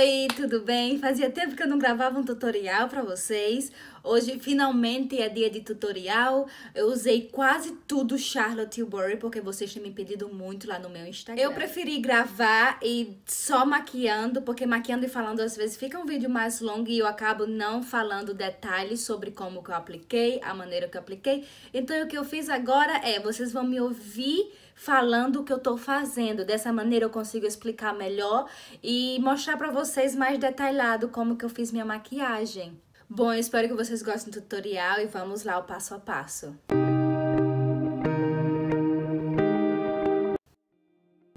Oi, tudo bem? Fazia tempo que eu não gravava um tutorial para vocês. Hoje finalmente é dia de tutorial. Eu usei quase tudo Charlotte Tilbury porque vocês têm me pedido muito lá no meu Instagram. Eu preferi gravar e só maquiando, porque maquiando e falando às vezes fica um vídeo mais longo e eu acabo não falando detalhes sobre como que eu apliquei, a maneira que eu apliquei. Então o que eu fiz agora é, vocês vão me ouvir falando o que eu tô fazendo. Dessa maneira eu consigo explicar melhor e mostrar pra vocês mais detalhado como que eu fiz minha maquiagem. Bom, eu espero que vocês gostem do tutorial e vamos lá o passo a passo.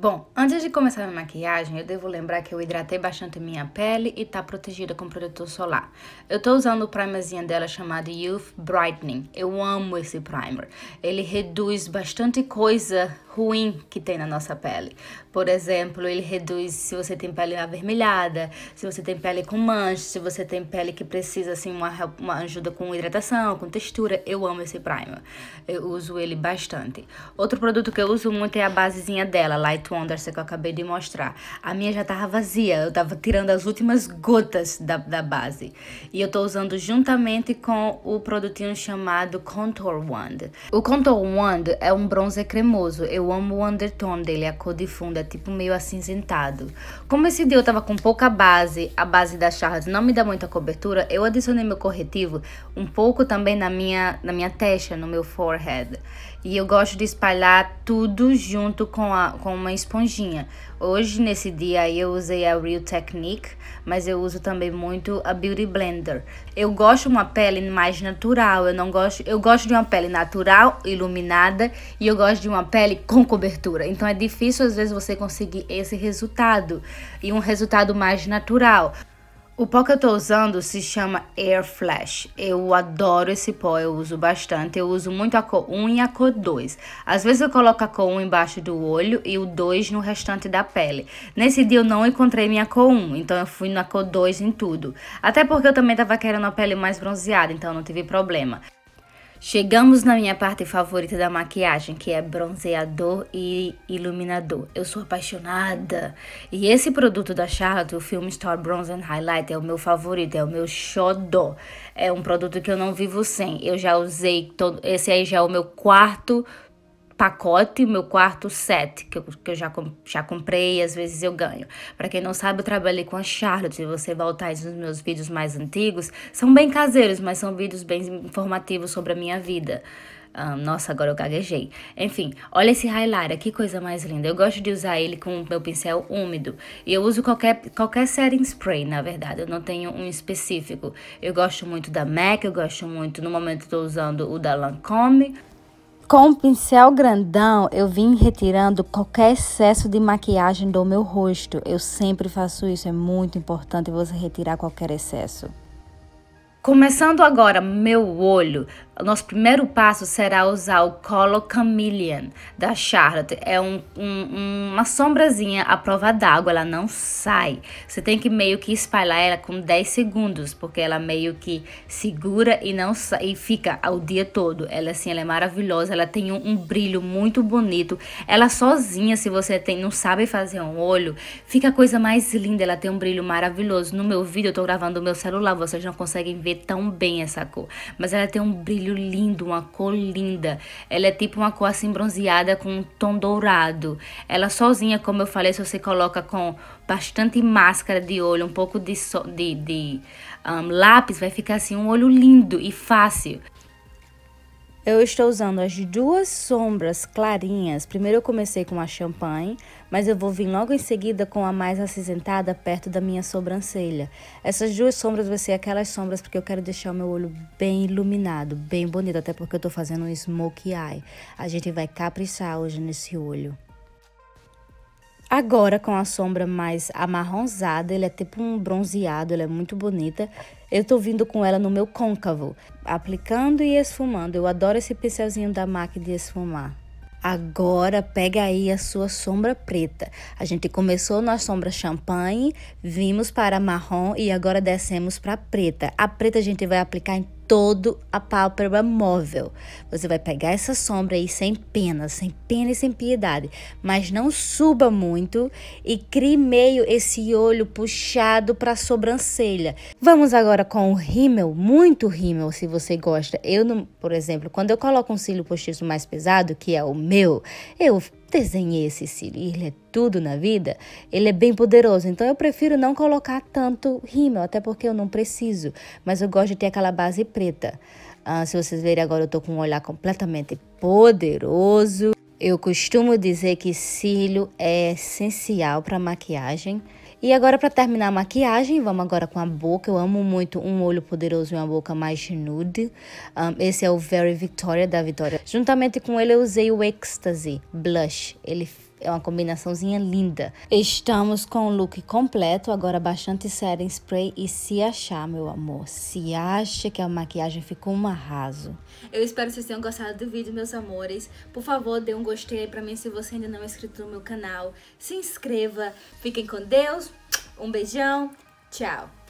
Bom, antes de começar minha maquiagem, eu devo lembrar que eu hidratei bastante minha pele e tá protegida com protetor solar. Eu tô usando o primerzinho dela chamado Youth Brightening. Eu amo esse primer. Ele reduz bastante coisa ruim que tem na nossa pele. Por exemplo, ele reduz se você tem pele avermelhada, se você tem pele com manchas, se você tem pele que precisa assim uma, uma ajuda com hidratação, com textura. Eu amo esse primer. Eu uso ele bastante. Outro produto que eu uso muito é a basezinha dela, Light Wonder, que eu acabei de mostrar. A minha já tava vazia, eu tava tirando as últimas gotas da, da base. E eu tô usando juntamente com o produtinho chamado Contour Wand. O Contour Wand é um bronzer cremoso. Eu eu amo o undertone dele, a cor de fundo, é tipo meio acinzentado. Como esse dia eu tava com pouca base, a base da Charles não me dá muita cobertura, eu adicionei meu corretivo um pouco também na minha, na minha testa, no meu forehead e eu gosto de espalhar tudo junto com, a, com uma esponjinha. Hoje, nesse dia, eu usei a Real Technique, mas eu uso também muito a Beauty Blender. Eu gosto de uma pele mais natural, eu não gosto, eu gosto de uma pele natural, iluminada, e eu gosto de uma pele com cobertura. Então é difícil às vezes você conseguir esse resultado e um resultado mais natural. O pó que eu estou usando se chama Air Flash. Eu adoro esse pó, eu uso bastante. Eu uso muito a cor 1 e a cor 2. Às vezes eu coloco a cor 1 embaixo do olho e o 2 no restante da pele. Nesse dia eu não encontrei minha cor 1, então eu fui na cor 2 em tudo. Até porque eu também tava querendo a pele mais bronzeada, então não tive problema. Chegamos na minha parte favorita da maquiagem, que é bronzeador e iluminador. Eu sou apaixonada. E esse produto da Charlotte, o Film Store Bronze and Highlight, é o meu favorito, é o meu xodó. É um produto que eu não vivo sem. Eu já usei todo, esse aí já é o meu quarto pacote, meu quarto set, que eu, que eu já, já comprei às vezes eu ganho. Para quem não sabe, eu trabalhei com a Charlotte, se você voltar nos meus vídeos mais antigos, são bem caseiros, mas são vídeos bem informativos sobre a minha vida. Ah, nossa, agora eu gaguejei. Enfim, olha esse highlighter, que coisa mais linda. Eu gosto de usar ele com o meu pincel úmido. E eu uso qualquer, qualquer setting spray, na verdade. Eu não tenho um específico. Eu gosto muito da MAC, eu gosto muito... No momento eu tô usando o da Lancome. Com um pincel grandão, eu vim retirando qualquer excesso de maquiagem do meu rosto. Eu sempre faço isso, é muito importante você retirar qualquer excesso. Começando agora, meu olho. nosso primeiro passo será usar o Color Chameleon da Charlotte. É um, um, uma sombrazinha à prova d'água, ela não sai. Você tem que meio que espalhar ela com 10 segundos, porque ela meio que segura e não sai, e fica o dia todo. Ela assim, ela é maravilhosa, ela tem um, um brilho muito bonito. Ela sozinha, se você tem, não sabe fazer um olho, fica a coisa mais linda. Ela tem um brilho maravilhoso. No meu vídeo eu tô gravando o meu celular, vocês não conseguem ver vê tão bem essa cor. Mas ela tem um brilho lindo, uma cor linda. Ela é tipo uma cor assim bronzeada com um tom dourado. Ela sozinha, como eu falei, se você coloca com bastante máscara de olho, um pouco de, so de, de um, lápis, vai ficar assim um olho lindo e fácil. Eu estou usando as duas sombras clarinhas. Primeiro eu comecei com a champanhe, mas eu vou vir logo em seguida com a mais acinzentada perto da minha sobrancelha. Essas duas sombras vão ser aquelas sombras porque eu quero deixar o meu olho bem iluminado, bem bonito, até porque eu estou fazendo um smokey eye. A gente vai caprichar hoje nesse olho. Agora, com a sombra mais amarronzada, ele é tipo um bronzeado, ela é muito bonita. Eu tô vindo com ela no meu côncavo, aplicando e esfumando. Eu adoro esse pincelzinho da MAC de esfumar. Agora pega aí a sua sombra preta. A gente começou na sombra champanhe, vimos para marrom e agora descemos para preta. A preta a gente vai aplicar em todo a pálpebra móvel. Você vai pegar essa sombra aí sem pena, sem pena e sem piedade, mas não suba muito e crie meio esse olho puxado para a sobrancelha. Vamos agora com o rímel, muito rímel se você gosta. Eu, por exemplo, quando eu coloco um cílio postiço mais pesado, que é o meu, eu desenhei esse Cílio, ele é tudo na vida, ele é bem poderoso, então eu prefiro não colocar tanto rímel, até porque eu não preciso, mas eu gosto de ter aquela base preta. Ah, se vocês verem agora, eu tô com um olhar completamente poderoso. Eu costumo dizer que cílio é essencial para maquiagem. E agora para terminar a maquiagem, vamos agora com a boca. Eu amo muito um olho poderoso e uma boca mais nude. Um, esse é o Very Victoria da Victoria. Juntamente com ele eu usei o Ecstasy Blush. Ele é uma combinaçãozinha linda. Estamos com o look completo, agora bastante setting spray e se achar, meu amor. Se acha que a maquiagem ficou um arraso. Eu espero que vocês tenham gostado do vídeo, meus amores. Por favor, dê um gostei aí pra mim se você ainda não é inscrito no meu canal. Se inscreva. Fiquem com Deus. Um beijão. Tchau.